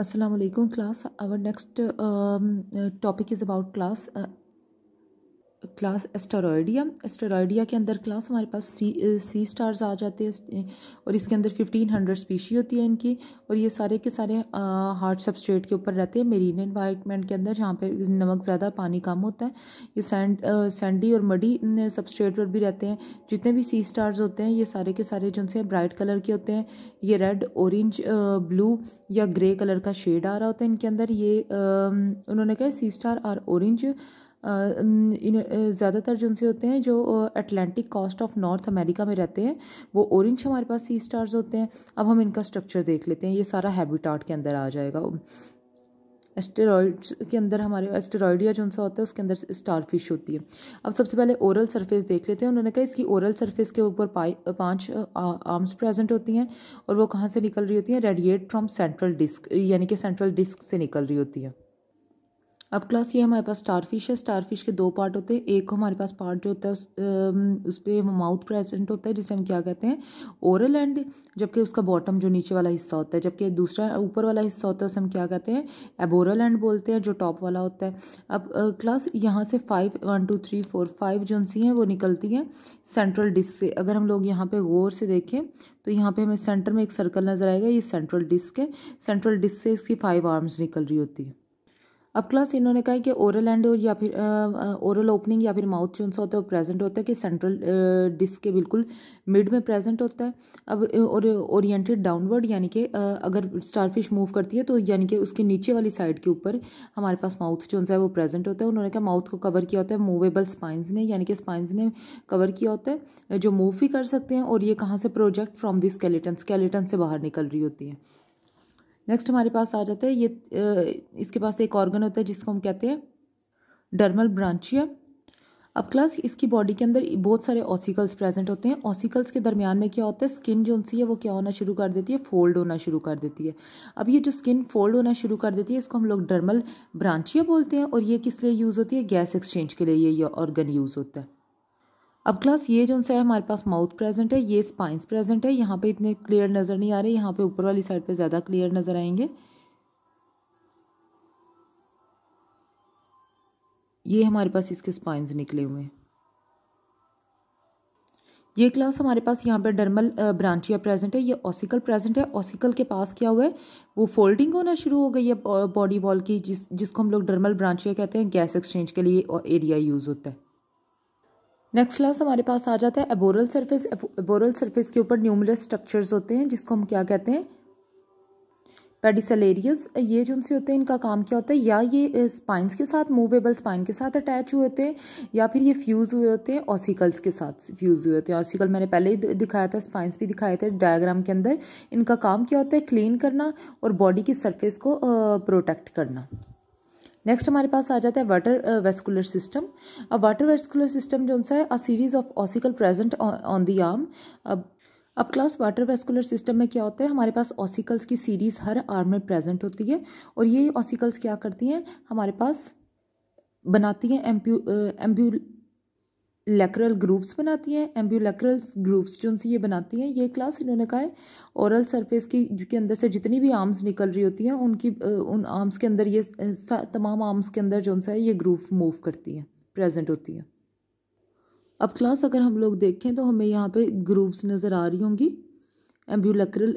Assalamu alaikum class. Our next um, uh, topic is about class uh, class Asteroidea Asteroidea के अंदर class हमारे पास सी सी stars आ जाते हैं eh, और इसके अंदर फिफ्टीन हंड्रेड स्पीशी होती है इनकी और ये सारे के सारे हार्ड सबस्ट्रेट के ऊपर रहते हैं मेरीन इन्वायरमेंट के अंदर जहाँ पे नमक ज़्यादा पानी कम होता है ये सैंड सैंडी eh, और मडी सबस्ट्रेट eh, पर भी रहते हैं जितने भी सी स्टार्स होते हैं ये सारे के सारे जिनसे ब्राइट कलर के होते हैं ये रेड औरेंज ब्लू या ग्रे कलर का शेड आ रहा होता है इनके अंदर ये उन्होंने कहा सी स्टार और औरेंज ज़्यादातर जिनसे होते हैं जो Atlantic coast of North America में रहते हैं वो ऑरेंज हमारे पास सी स्टार्स होते हैं अब हम इनका स्ट्रक्चर देख लेते हैं ये सारा हैबिटाट के अंदर आ जाएगा एस्टेरॉइड्स के अंदर हमारे एस्टेरॉइडिया जो सा होता है उसके अंदर स्टार फिश होती है अब सबसे पहले ओरल सरफेस देख लेते हैं उन्होंने कहा इसकी ओरल सरफेस के ऊपर पांच आर्म्स प्रेजेंट होती हैं और वो कहाँ से निकल रही होती हैं रेडिएट फ्रॉम सेंट्रल डिस्क यानी कि सेंट्रल डिस्क से निकल रही होती है अब क्लास ये हमारे पास स्टारफिश है स्टारफिश के दो पार्ट होते हैं एक हमारे पास पार्ट जो होता है उस, उस पर माउथ प्रेजेंट होता है जिसे हम क्या कहते हैं ओरल एंड जबकि उसका बॉटम जो नीचे वाला हिस्सा होता है जबकि दूसरा ऊपर वाला हिस्सा होता है उसे हम क्या कहते हैं एबोरल एंड बोलते हैं जो टॉप वाला होता है अब क्लास यहाँ से five one two three four five जो सी हैं वो निकलती हैं सेंट्रल डिस्क से अगर हम लोग यहाँ पर गौर से देखें तो यहाँ पर हमें सेंटर में एक सर्कल नज़र आएगा ये सेंट्रल डिस्क है सेंट्रल डिस्क से इसकी फाइव आर्म्स निकल रही होती है अब क्लास इन्होंने कहा कि ओरल एंड और या फिर ओरल ओपनिंग या फिर माउथ जो होता है वो प्रेजेंट होता है कि सेंट्रल डिस्क के बिल्कुल मिड में प्रेजेंट होता है अब और ओरिएंटेड डाउनवर्ड यानी कि अगर स्टारफिश मूव करती है तो यानी कि उसके नीचे वाली साइड के ऊपर हमारे पास माउथ जो है वो प्रेजेंट होता है उन्होंने कहा माउथ को कवर किया होता है मूवेबल स्पाइंस ने यानी कि स्पाइंस ने कवर किया होता है जो मूव भी कर सकते हैं और ये कहाँ से project from this skeleton skeleton से बाहर निकल रही होती है नेक्स्ट हमारे पास आ जाता है ये इसके पास एक ऑर्गन होता है जिसको हम कहते हैं डर्मल ब्रांचिया अब क्लास इसकी बॉडी के अंदर बहुत सारे ऑसिकल्स प्रेजेंट होते हैं ऑसिकल्स के दरमियान में क्या होता है स्किन जो उनसी है वो क्या होना शुरू कर देती है फोल्ड होना शुरू कर देती है अब ये जो स्किन फोल्ड होना शुरू कर देती है इसको हम लोग डर्मल ब्रांचिया बोलते हैं और ये किस लिए यूज़ होती है गैस एक्सचेंज के लिए ये ऑर्गन यूज़ होता है अब क्लास ये जो सा है हमारे पास माउथ प्रेजेंट है ये स्पाइंस प्रेजेंट है यहाँ पे इतने क्लियर नज़र नहीं आ रहे यहाँ पे ऊपर वाली साइड पे ज़्यादा क्लियर नज़र आएंगे ये हमारे पास इसके स्पाइंस निकले हुए हैं ये क्लास हमारे पास यहाँ पे डर्मल ब्रांचिया प्रेजेंट है ये ऑसिकल प्रेजेंट है ऑसिकल के पास क्या हुआ है वो फोल्डिंग होना शुरू हो गई है बॉडी वॉल की जिस जिसको हम लोग डर्मल ब्रांचिया कहते हैं गैस एक्सचेंज के लिए एरिया यूज़ होता है नेक्स्ट क्लास हमारे पास आ जाता है एबोरल सरफेस एबोरल सरफेस के ऊपर न्यूमरस स्ट्रक्चर्स होते हैं जिसको हम क्या कहते हैं पेडिसलेरियस ये जो उनसे होते हैं इनका काम क्या होता है या ये स्पाइंस के साथ मूवेबल स्पाइन के साथ अटैच हुए होते हैं या फिर ये फ्यूज़ हुए होते हैं ऑसिकल्स के साथ फ्यूज़ हुए होते हैं ऑसिकल मैंने पहले ही दिखाया था स्पाइंस भी दिखाए थे डायग्राम के अंदर इनका काम क्या होता है क्लीन करना और बॉडी की सरफेस को प्रोटेक्ट करना नेक्स्ट हमारे पास आ जाता है वाटर वेस्कुलर सिस्टम अब वाटर वेस्कुलर सिस्टम जो सा है a series of ossicle present on the arm अब अब क्लास वाटर वेस्कुलर सिस्टम में क्या होता है हमारे पास ऑसिकल्स की सीरीज़ हर आर्म में प्रेजेंट होती है और ये ऑसिकल्स क्या करती हैं हमारे पास बनाती हैं एम्प्यू एम्ब्यू uh, लेक्रल ग्रूव्स बनाती हैं एम्ब्यूलेक्रल ग्रूव्स जो उनसे ये बनाती हैं ये क्लास इन्होंने कहा है औरल सरफेस की के अंदर से जितनी भी आर्म्स निकल रही होती हैं उनकी उन आर्म्स के अंदर ये तमाम आर्म्स के अंदर जो उनसा है ये ग्रूव मूव करती हैं प्रेजेंट होती हैं अब क्लास अगर हम लोग देखें तो हमें यहाँ पे ग्रूव्स नज़र आ रही होंगी एम्ब्यूलेक्रल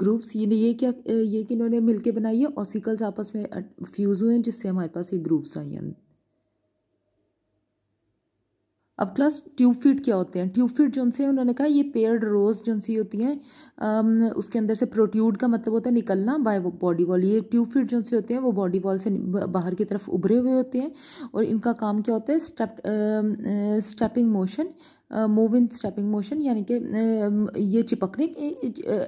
ग्रूव्स ये ये क्या ये कि इन्होंने मिलके बनाई है ऑसिकल्स आपस में फ्यूज़ हुए हैं जिससे हमारे पास ये ग्रूव्स आई हैं अब क्लास ट्यूब फीड क्या होते हैं ट्यूब फीड जो से उन्होंने कहा ये पेयर्ड रोज जो सी होती हैं उसके अंदर से प्रोट्यूड का मतलब होता है निकलना बाय बॉडी वॉल ये ट्यूब फीड जो से होते हैं वो बॉडी वॉल से बाहर की तरफ उभरे हुए होते हैं और इनका काम क्या होता है step stepping motion move in stepping motion यानी कि ये चिपकने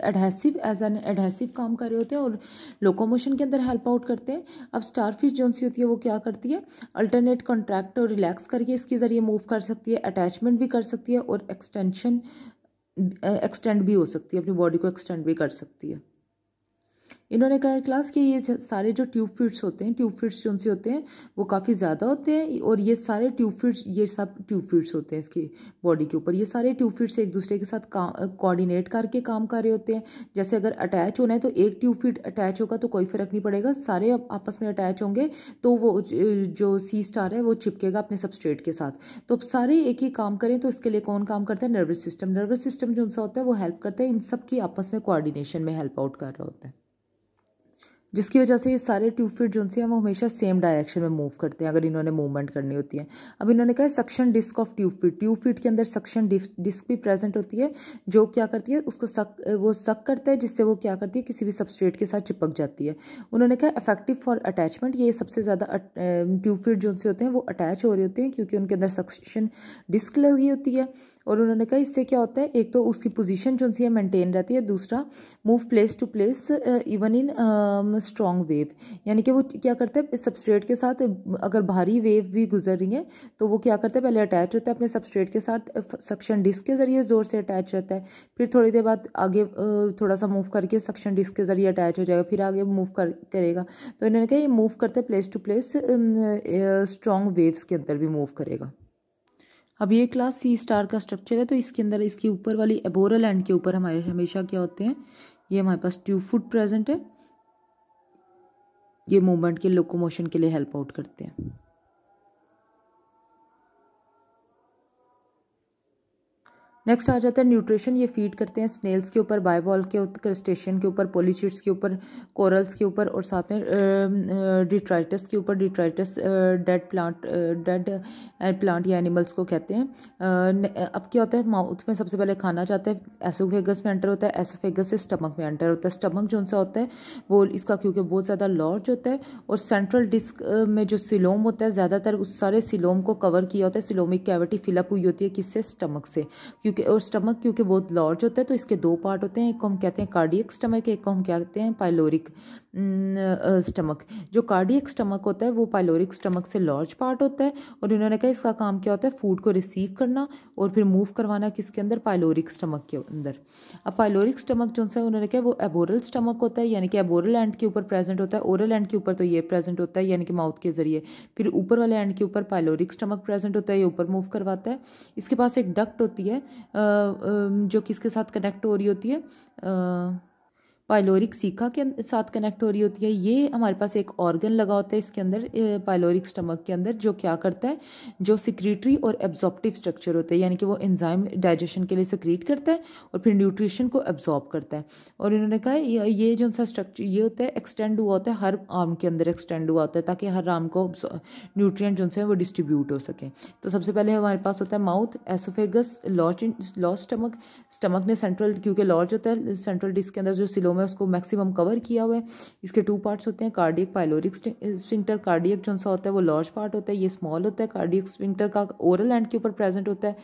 एडहेसिव एज एन एडहेसिव काम कर रहे होते हैं और लोकोमोशन के अंदर हेल्प आउट करते हैं अब स्टारफिश जो सी होती है वो क्या करती है अल्टरनेट कॉन्ट्रैक्ट और रिलैक्स करके इसके ज़रिए मूव कर सकती है अटैचमेंट भी कर सकती है और एक्सटेंशन एक्सटेंड भी हो सकती है अपनी बॉडी को एक्सटेंड भी कर सकती है इन्होंने कहा क्लास कि ये सारे जो ट्यूब फिट्स होते हैं ट्यूब फिट्स जो उनसे होते हैं वो काफ़ी ज़्यादा होते हैं और ये सारे ट्यूब फिट्स ये सब ट्यूब फिट्स होते हैं इसकी बॉडी के ऊपर ये सारे ट्यूब फिट्स एक दूसरे के साथ कोऑर्डिनेट करके काम कर रहे होते हैं जैसे अगर अटैच होना है तो एक ट्यूब फिट अटैच होगा तो कोई फ़र्क नहीं पड़ेगा सारे आपस में अटैच होंगे तो वो जो सी स्टार है वो चिपकेगा अपने सबस्ट्रेट के साथ तो अब सारे एक ही काम करें तो इसके लिए कौन काम करता है नर्वस सिस्टम नर्वस सिस्टम जो उनसा होता है वो हेल्प करता है इन सब की आपस में कोऑर्डिनेशन में हेल्प आउट कर रहा होता है जिसकी वजह से ये सारे ट्यूब फिट जो हैं वो हमेशा सेम डायरेक्शन में मूव करते हैं अगर इन्होंने मूवमेंट करनी होती है अब इन्होंने कहा suction disc of tube feet tube feet के अंदर सक्शन डिस्क भी प्रेजेंट होती है जो क्या करती है उसको सक वो सक करता है जिससे वो क्या करती है किसी भी सबस्ट्रेट के साथ चिपक जाती है उन्होंने कहा इफेक्टिव फॉर अटैचमेंट ये सबसे ज़्यादा ट्यूब फिट जो होते हैं वो अटैच हो रहे होते हैं क्योंकि उनके अंदर सक्शन डिस्क लगी होती है और उन्होंने कहा इससे क्या होता है एक तो उसकी पोजीशन जो सी है मेंटेन रहती है दूसरा move place to place even in strong wave यानी कि वो क्या करता है सबस्ट्रेट के साथ अगर भारी वेव भी गुजर रही है तो वो क्या करता है पहले अटैच होता है अपने सबस्ट्रेट के साथ सक्शन uh, डिस्क के ज़रिए ज़ोर से अटैच रहता है फिर थोड़ी देर बाद आगे uh, थोड़ा सा मूव करके सक्शन डिस्क के ज़रिए अटैच हो जाएगा फिर आगे मूव कर करेगा तो इन्होंने कहा ये मूव करते place to place strong waves के अंदर भी मूव करेगा अब ये क्लास सी स्टार का स्ट्रक्चर है तो इसके अंदर इसके ऊपर वाली एबोरल एंड के ऊपर हमारे हमेशा क्या होते हैं ये हमारे पास ट्यूब फुट प्रेजेंट है ये मूवमेंट के लोकोमोशन के लिए हेल्प आउट करते हैं नेक्स्ट आ जाता है न्यूट्रिशन ये फीड करते हैं स्नेल्स के ऊपर बायबॉल के क्रस्टेशन के ऊपर पोलिशिट्स के ऊपर कोरल्स के ऊपर और साथ में डिट्राइटस के ऊपर detritus dead plant dead plant या एनिमल्स को कहते हैं अब क्या होता है माउथ में सबसे पहले खाना चाहते हैं एसोफेगस में एंटर होता है एसोफेगस से स्टमक में एंटर होता है स्टमक जो सा होता है वो इसका क्योंकि बहुत ज़्यादा लॉर्ज होता है और सेंट्रल डिस्क में जो सिलोम होता है ज़्यादातर उस सारे सिलोम को कवर किया होता है सिलोमिक कैविटी फिलअप हुई होती है किससे स्टमक से क्योंकि और स्टमक क्योंकि बहुत लार्ज होता है तो इसके दो पार्ट होते हैं एक को हम कहते हैं कार्डियक स्टमक एक को हम कहते हैं पाइलोरिक स्टमक जो कार्डियक स्टमक होता है वो पाइलोरिक स्टमक से लार्ज पार्ट होता है और इन्होंने कहा इसका काम क्या होता है फूड को रिसीव करना और फिर मूव करवाना किसके अंदर पाइलोरिक स्टमक के अंदर अब पाइलोरिक स्टमक जो है उन्होंने कहा वो एबोरल स्टमक होता है यानी कि एबोरल एंड के ऊपर प्रेजेंट होता है ओरल एंड के ऊपर तो ये प्रेजेंट होता है यानी कि माउथ के जरिए फिर ऊपर वाले एंड के ऊपर पाइलोरिक स्टमक प्रेजेंट होता है ये ऊपर मूव करवाता है इसके पास एक डक्ट होती है जो किसके साथ कनेक्ट हो रही होती है पाइलोरिक सीखा के अं-, साथ कनेक्ट हो रही होती है ये हमारे पास एक ऑर्गन लगा होता है इसके अंदर पाइलोरिक स्टमक के अंदर जो क्या करता है जो सिक्रीटरी और एब्जॉर्प्टिव स्ट्रक्चर होता है यानी कि वो एंजाइम डाइजेशन के लिए सिक्रीट करता है और फिर न्यूट्रिशन को एब्जॉर्ब करता है और इन्होंने कहा ये जो सा स्ट्रक्चर ये होता है एक्सटेंड हुआ होता है हर आर्म के अंदर एक्सटेंड हुआ होता है ताकि हर आर्म को न्यूट्रिय जो है वो डिस्ट्रीब्यूट हो सके तो सबसे पहले हमारे पास होता है mouth oesophagus large large stomach stomach ने सेंट्रल क्योंकि लॉर्ज होता है सेंट्रल डिस्क के अंदर जो सिलोम है उसको मैक्सिमम कवर किया हुआ है इसके टू पार्ट्स होते हैं कार्डियक पाइलोरिक स्विंक्टर कार्डियक जो सा होता है वो लार्ज पार्ट होता है ये स्मॉल होता है कार्डियक स्विंक्टर का ओरल एंड के ऊपर प्रेजेंट होता है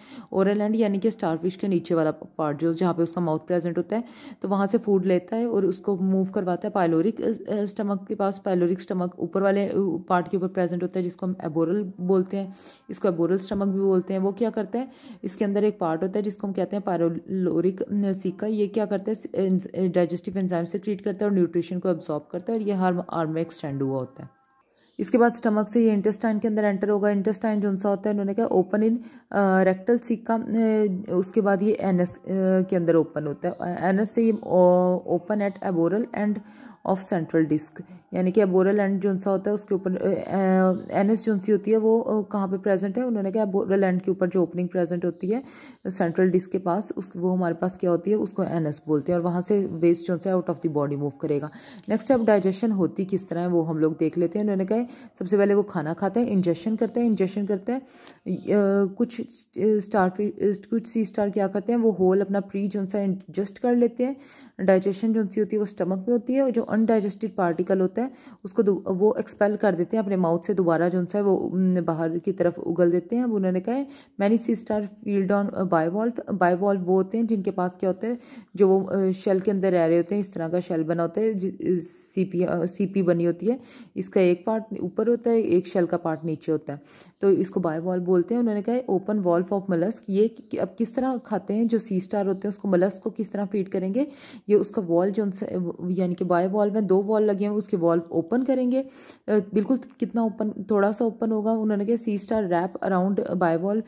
ओरल एंड यानी कि स्टारफिश के नीचे वाला पार्ट जो जहाँ पे उसका माउथ प्रेजेंट होता है तो वहाँ से फूड लेता है और उसको मूव करवाता है पाइलोरिक स्टमक के पास पाइलोरिक स्टमक ऊपर वाले पार्ट के ऊपर प्रेजेंट होता है जिसको हम एबोरल बोलते हैं इसको एबोरल स्टमक भी बोलते हैं वो क्या करता है इसके अंदर एक पार्ट होता है जिसको हम कहते हैं पायलोरिक सीका ये क्या करता है डाइजेस्टिव एंजाइम ट्रीट करता है और न्यूट्रिशन को एब्जॉर्ब करता है और ये हार आर्म में एक्सटेंड हुआ होता है इसके बाद स्टमक से ये इंटेस्टाइन के अंदर एंटर होगा इंटेस्टाइन जो सा होता है उन्होंने कहा ओपन इन रेक्टल सिक्का उसके बाद ये एनएस के अंदर ओपन होता है एनएस से ये open at aboral end of central disc यानी कि एबोरल एंड जो सा होता है उसके ऊपर एन एस जोनसी होती है वो कहाँ पे प्रेजेंट है उन्होंने कहा एबोरल एंड के ऊपर जो ओपनिंग प्रेजेंट होती है सेंट्रल डिस्क के पास उस वो हमारे पास क्या होती है उसको एन एस बोलते हैं और वहाँ से वेस्ट जो है out of the body move करेगा नेक्स्ट अब डाइजेशन होती किस तरह है वो हम लोग देख लेते हैं उन्होंने कहा सबसे पहले वो खाना खाते हैं इंजेशन करते हैं इंजेशन करते हैं कुछ स्टार कुछ सी स्टार क्या करते हैं वो होल अपना प्री जो सा एडजस्ट कर लेते हैं डाइजेशन जो होती है वो स्टमक में होती है और जो अनडाइजेस्टिड पार्टिकल होता है है उसको वो एक्सपेल कर देते हैं अपने माउथ से दोबारा जो है वो बाहर की तरफ उगल देते हैं उन्होंने कहा many sea star feed on bivalve bivalve वो होते हैं जिनके पास क्या होता है जो वो शेल uh, के अंदर रह रहे होते हैं इस तरह का शेल बना होता है सी पी सी पी बनी होती है इसका एक पार्ट ऊपर होता है एक शेल का पार्ट नीचे होता है तो इसको बायोवॉल्व बोलते हैं उन्होंने कहा ओपन वॉल्फ ऑफ मलस्क ये अब किस तरह खाते हैं जो सी स्टार होते हैं उसको मलस्क को किस तरह फीड करेंगे ये उसका वॉल जो यानी कि बायोवॉल्व में दो वॉल लगे हैं उसके वॉल्व ओपन करेंगे बिल्कुल कितना ओपन थोड़ा सा ओपन होगा उन्होंने कहा sea star wrap around bivalve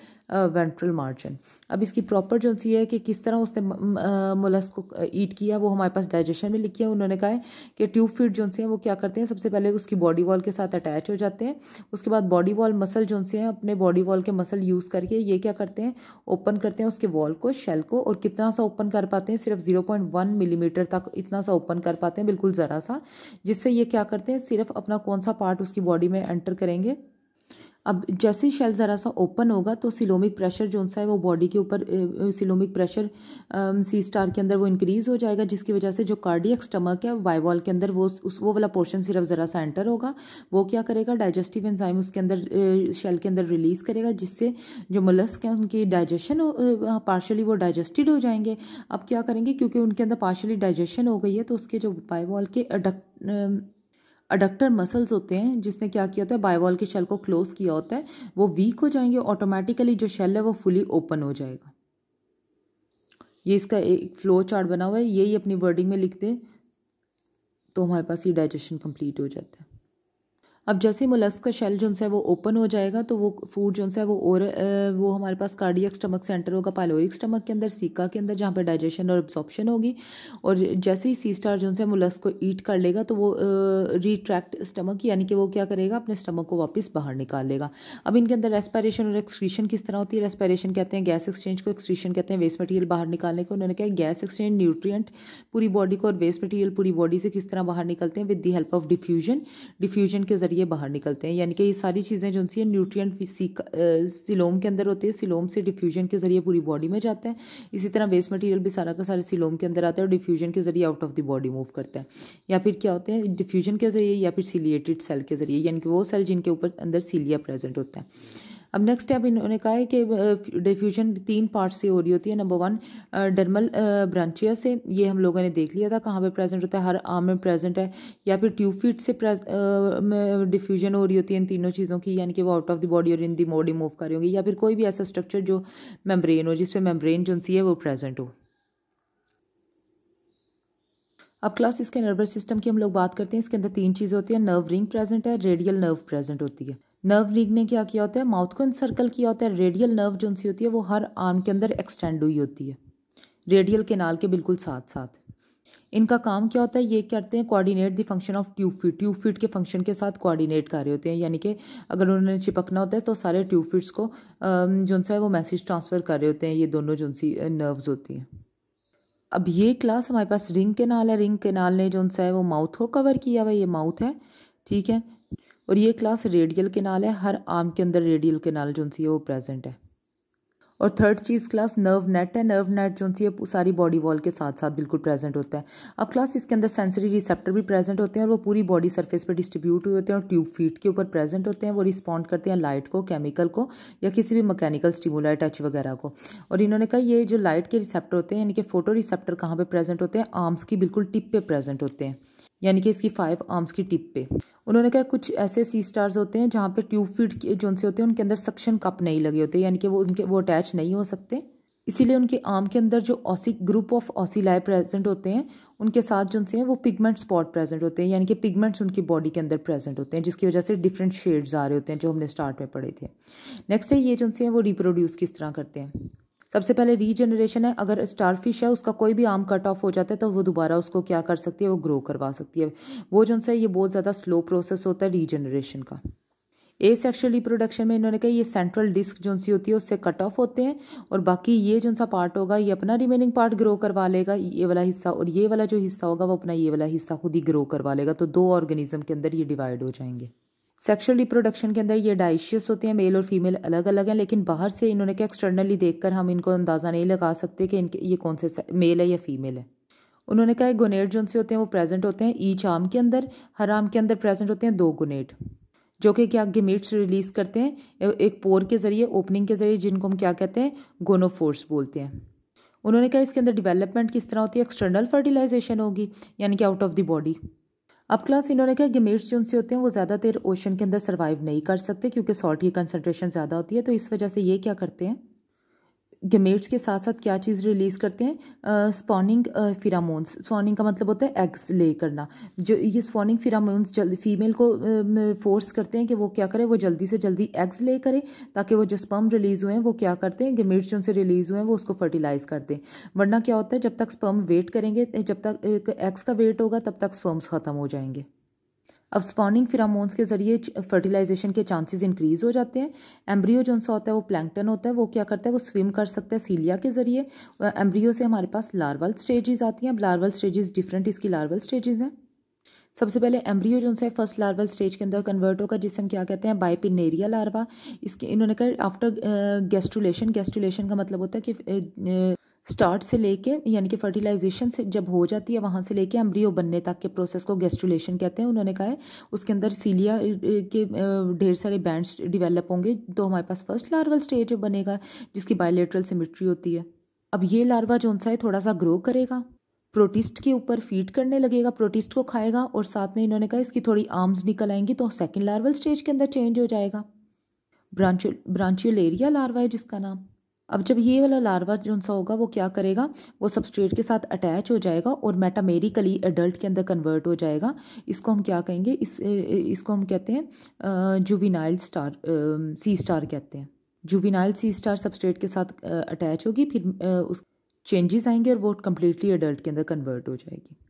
ventral margin अब इसकी प्रॉपर जो सी है कि किस तरह उसने मुलस को ईट किया वो हमारे पास डाइजेशन में लिखी है उन्होंने कहा है कि ट्यूब फीड जो से हैं वो क्या करते हैं सबसे पहले उसकी बॉडी वॉल के साथ अटैच हो जाते हैं उसके बाद बॉडी वॉल मसल जो से हैं अपने बॉडी वॉल के मसल यूज़ करके ये क्या करते हैं ओपन करते हैं उसके वॉल को शेल को और कितना सा ओपन कर पाते हैं सिर्फ जीरो पॉइंट वन मिलीमीटर तक इतना सा ओपन कर पाते हैं बिल्कुल ज़रा सा जिससे ये क्या करते हैं सिर्फ अपना कौन सा पार्ट उसकी बॉडी में एंटर करेंगे अब जैसे शेल ज़रा सा ओपन होगा तो सिलोमिक प्रेशर जो सा है वो बॉडी के ऊपर सिलोमिक प्रेशर सी स्टार के अंदर वो इंक्रीज़ हो जाएगा जिसकी वजह से जो कार्डियक स्टमक है बाईवॉल के अंदर वो उस वो वाला पोर्शन सिर्फ ज़रा सा एंटर होगा वो क्या करेगा डाइजेस्टिव एंजाइम उसके अंदर शेल के अंदर रिलीज़ करेगा जिससे जो मलस्क हैं उनकी डाइजेशन पार्शली वो डाइजेस्टिड हो जाएंगे अब क्या करेंगे क्योंकि उनके अंदर पार्शली डाइजेशन हो गई है तो उसके जो बाईवॉल के अडक्टर मसल्स होते हैं जिसने क्या किया होता है बायवॉल के शेल को क्लोज किया होता है वो वीक हो जाएंगे ऑटोमेटिकली जो शेल है वो फुली ओपन हो जाएगा ये इसका एक फ्लो चार्ट बना हुआ है यही अपनी वर्डिंग में लिख दें तो हमारे पास ये डाइजेशन कंप्लीट हो जाता है अब जैसे मोलस्क का शेल जो है वो ओपन हो जाएगा तो वो फूड जो है वो और वो हमारे पास कार्डियक स्टमक सेंटर होगा पायलोरिक स्टमक के अंदर सीका के अंदर जहाँ पर डाइजेशन और एब्जॉर्प्शन होगी और जैसे ही सी स्टार जो है मोलस्क को ईट कर लेगा तो वो रिट्रैक्ट स्टमक यानी कि वो क्या करेगा अपने स्टमक को वापस बाहर निकाल लेगा अब इनके अंदर रेस्पायरेशन और एक्सक्रीशन किस तरह होती है रेस्पायरेशन कहते हैं गैस एक्सचेंज को एक्सक्रीशन कहते हैं वेस्ट मटीरियल बाहर निकालने को उन्होंने कहा गैस एक्सचेंज न्यूट्रिएंट पूरी बॉडी को और वेस्ट मटीरियल पूरी बॉडी से किस तरह बाहर निकलते हैं with the help of diffusion diffusion के जरिए लिए बाहर निकलते हैं यानी कि ये सारी चीज़ें जो सी न्यूट्रिएंट सिलोम के अंदर होते हैं सिलोम से डिफ्यूजन के ज़रिए पूरी बॉडी में जाते हैं इसी तरह वेस्ट मटेरियल भी सारा का सारा सिलोम के अंदर आता है और डिफ्यूजन के ज़रिए out of the body move करता है या फिर क्या होते हैं डिफ्यूजन के ज़रिए या फिर सिलिएटेड सेल के ज़रिए यानी कि वो सेल जिनके ऊपर अंदर सीलिया प्रेजेंट होता है अब नेक्स्ट स्टेप इन्होंने कहा है कि डिफ्यूजन तीन पार्ट से हो रही होती है नंबर वन डर्मल ब्रांचिया से ये हम लोगों ने देख लिया था कहाँ पे प्रेजेंट होता है हर आर्म में प्रेजेंट है या फिर ट्यूब फीट से डिफ्यूजन हो रही होती है इन तीनों चीज़ों की यानी कि वो आउट ऑफ द बॉडी और इन दी बॉडी मूव कर होंगी या फिर कोई भी ऐसा स्ट्रक्चर जो मेम्ब्रेन हो जिसपे मेम्ब्रेन जो है वो प्रेजेंट हो अब क्लास इसके नर्वस सिस्टम की हम लोग बात करते हैं इसके अंदर तीन चीज़ें होती है नर्व रिंग प्रेजेंट है रेडियल नर्व प्रेजेंट होती है नर्व रीग ने क्या किया होता है माउथ को इंसर्कल किया होता है रेडियल नर्व जो सी होती है वो हर आर्म के अंदर एक्सटेंड हुई होती है रेडियल केनाल के बिल्कुल साथ साथ इनका काम क्या होता है ये करते हैं coordinate the function of tube feet tube feet के फंक्शन के साथ कोऑर्डिनेट कर रहे होते हैं यानी कि अगर उन्होंने चिपकना होता है तो सारे ट्यूब फिट्स को जो सा है वो मैसेज ट्रांसफ़र कर रहे होते हैं ये दोनों जो सी नर्व्स होती हैं अब ये क्लास हमारे पास रिंग केनाल है रिंग केनाल ने जो सा है वो माउथ को कवर किया हुआ ये माउथ है ठीक है और ये क्लास रेडियल के नाल है हर आर्म के अंदर रेडियल के नाल जो सी है वो प्रेजेंट है और थर्ड चीज़ क्लास नर्व नेट है नर्व नेट जो सी है सारी बॉडी वॉल के साथ साथ बिल्कुल प्रेजेंट होता है अब क्लास इसके अंदर सेंसरी रिसेप्टर भी प्रेजेंट होते हैं और वो पूरी बॉडी सरफेस पर डिस्ट्रीब्यूट हुए होते हैं और ट्यूब फीट के ऊपर प्रेजेंट होते हैं वो रिस्पॉन्ड करते हैं लाइट को केमिकल को या किसी भी मकैनिकल स्टिमुलर टच वगैरह को और इन्होंने कहा ये जो लाइट के रिसेप्टर होते हैं यानी कि फोटो रिसेप्टर कहाँ पर प्रेजेंट होते हैं आर्म्स की बिल्कुल टिप पर प्रेजेंट होते हैं यानी कि इसकी फाइव आर्म्स की टिप पे उन्होंने कहा कुछ ऐसे सी स्टार्स होते हैं जहाँ पे ट्यूब फीड जो उनसे होते हैं उनके अंदर सक्शन कप नहीं लगे होते यानी कि वो उनके वो अटैच नहीं हो सकते इसीलिए उनके आम के अंदर जो ऑसी ग्रुप ऑफ ऑसीलाई प्रेजेंट होते हैं उनके साथ जो उनसे हैं वो पिगमेंट स्पॉट प्रेजेंट होते हैं यानी कि पिगमेंट्स उनकी बॉडी के अंदर प्रेजेंट होते हैं जिसकी वजह से डिफरेंट शेड्स आ रहे होते हैं जो हमने स्टार्ट में पढ़े थे नेक्स्ट है ये जो उनसे हैं वो रिप्रोड्यूस किस तरह करते हैं सबसे पहले रीजनरेशन है अगर स्टारफिश है उसका कोई भी आम कट ऑफ हो जाता है तो वो दोबारा उसको क्या कर सकती है वो ग्रो करवा सकती है वो जो उनसे ये बहुत ज़्यादा स्लो प्रोसेस होता है रीजनरेशन का ए सेक्शुअल रिप्रोडक्शन में इन्होंने कहा ये सेंट्रल डिस्क जो सी होती है उससे कट ऑफ होते हैं और बाकी ये जो सा पार्ट होगा ये अपना रिमेनिंग पार्ट ग्रो करवा लेगा ये वाला हिस्सा और ये वाला जो हिस्सा होगा वो अपना ये वाला हिस्सा खुद ही ग्रो करवा लेगा तो दो ऑर्गेनिज्म के अंदर ये डिवाइड हो जाएंगे सेक्शुअल रिप्रोडक्शन के अंदर ये डाइशियस होते हैं मेल और फीमेल अलग अलग हैं लेकिन बाहर से इन्होंने क्या एक्सटर्नली देखकर हम इनको अंदाज़ा नहीं लगा सकते कि इनके ये कौन से मेल है या फीमेल है उन्होंने कहा गोनेट जो उनसे होते हैं वो प्रेजेंट होते हैं ईच आम के अंदर हर आम के अंदर प्रेजेंट होते हैं दो गोनेट जो कि क्या गिमेट्स रिलीज़ करते हैं एक पोर के ज़रिए ओपनिंग के ज़रिए जिनको हम क्या कहते हैं गोनोफोर्स बोलते हैं उन्होंने कहा इसके अंदर डेवलपमेंट किस तरह होती है एक्सटर्नल फर्टिलाइजेशन होगी यानी कि आउट ऑफ द बॉडी अब क्लास इन्होंने कहा कि जो जिनसे होते हैं वो ज़्यादा देर ओशन के अंदर सर्वाइव नहीं कर सकते क्योंकि सॉल्ट की कंसनट्रेशन ज़्यादा होती है तो इस वजह से ये क्या करते हैं गेमेट्स के साथ साथ क्या चीज़ रिलीज़ करते हैं स्पॉनिंग फिरामोन्स स्पॉनिंग का मतलब होता है एग्स ले करना जो ये स्पॉनिंग फिरामोन्स जल्दी फीमेल को फोर्स करते हैं कि वो क्या करे वो जल्दी से जल्दी एग्स ले करे ताकि वो जो स्पर्म रिलीज़ हुए हैं वो क्या करते हैं गेमेट्स जो उनसे रिलीज़ हुए हैं वो उसको फर्टिलाइज़ करते हैं वरना क्या होता है जब तक स्पर्म वेट करेंगे जब तक एग्स का वेट होगा तब तक स्पर्म्स ख़त्म हो जाएंगे अब स्पॉनिंग फिरामोन्स के जरिए फर्टिलाइजेशन के चांसेस इंक्रीज हो जाते हैं एम्ब्रियो जो सा होता है वो प्लैंकटन होता है वो क्या करता है वो स्विम कर सकता है सीलिया के जरिए एम्ब्रियो से हमारे पास लार्वल स्टेजेस आती हैं अब लार्वल स्टेजेस डिफरेंट इसकी लार्वल स्टेजेस हैं सबसे पहले एम्ब्रियो जो है फर्स्ट लार्वल स्टेज के अंदर कन्वर्ट होगा जिसे हम क्या कहते हैं बायपिनेरिया लार्वा इसके इन्होंने कहा आफ्टर गेस्टुलेशन गेस्टुलेशन का मतलब होता है कि स्टार्ट से लेके यानी कि फर्टिलाइजेशन से जब हो जाती है वहाँ से लेके एम्ब्रियो बनने तक के प्रोसेस को गेस्ट्रुलेशन कहते हैं उन्होंने कहा है उसके अंदर सीलिया के ढेर सारे बैंड्स डिवेलप होंगे तो हमारे पास फर्स्ट लार्वल स्टेज बनेगा जिसकी बायोलेट्रल सिमिट्री होती है अब ये लार्वा जो सा है थोड़ा सा ग्रो करेगा प्रोटिस्ट के ऊपर फीड करने लगेगा प्रोटिस्ट को खाएगा और साथ में इन्होंने कहा इसकी थोड़ी आर्म्स निकल आएंगी तो सेकेंड लार्वल स्टेज के अंदर चेंज हो जाएगा ब्रांचो ब्रांचियोलेरिया लार्वा है जिसका नाम अब जब ये वाला लार्वा जो सा होगा वो क्या करेगा वो सबस्ट्रेट के साथ अटैच हो जाएगा और मेटामेरिकली एडल्ट के अंदर कन्वर्ट हो जाएगा इसको हम क्या कहेंगे इस इसको हम कहते हैं जुविनाइल स्टार सी स्टार कहते हैं जुविनाइल सी स्टार सबस्ट्रेट के साथ अटैच होगी फिर उस चेंजेस आएंगे और वो कम्प्लीटली एडल्ट के अंदर कन्वर्ट हो जाएगी